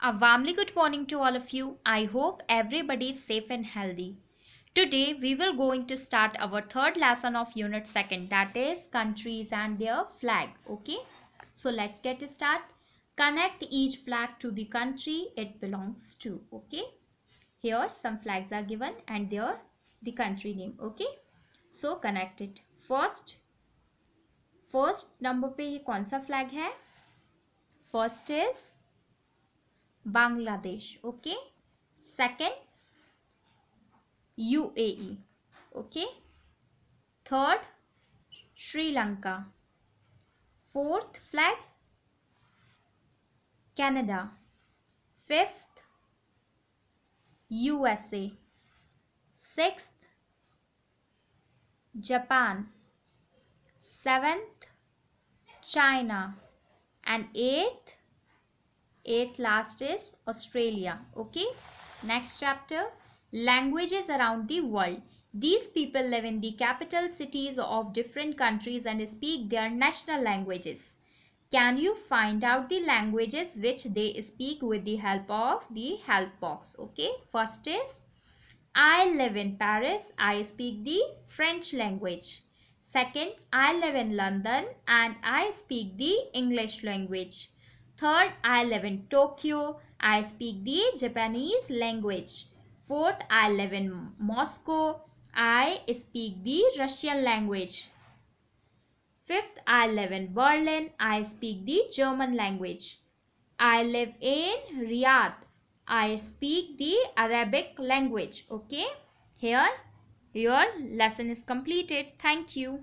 A warmly good morning to all of you. I hope everybody is safe and healthy. Today we will going to start our third lesson of unit 2nd that is countries and their flag. Okay. So let's get start. Connect each flag to the country it belongs to. Okay. Here some flags are given and their the country name. Okay. So connect it. First first number पे ये कौन सा flag है First is Bangladesh. Okay. Second, UAE. Okay. Third, Sri Lanka. Fourth flag, Canada. Fifth, USA. Sixth, Japan. Seventh, China. And eighth, eighth last is Australia. Okay. Next chapter Languages around the world. These people live in the capital cities of different countries and speak their national languages. Can you find out the languages which they speak with the help of the help box? Okay. First is I live in Paris. I speak the French language. Second, I live in London and I speak the English language. Third, I live in Tokyo. I speak the Japanese language. Fourth, I live in Moscow. I speak the Russian language. Fifth, I live in Berlin. I speak the German language. I live in Riyadh. I speak the Arabic language. Okay. Here, your lesson is completed. Thank you.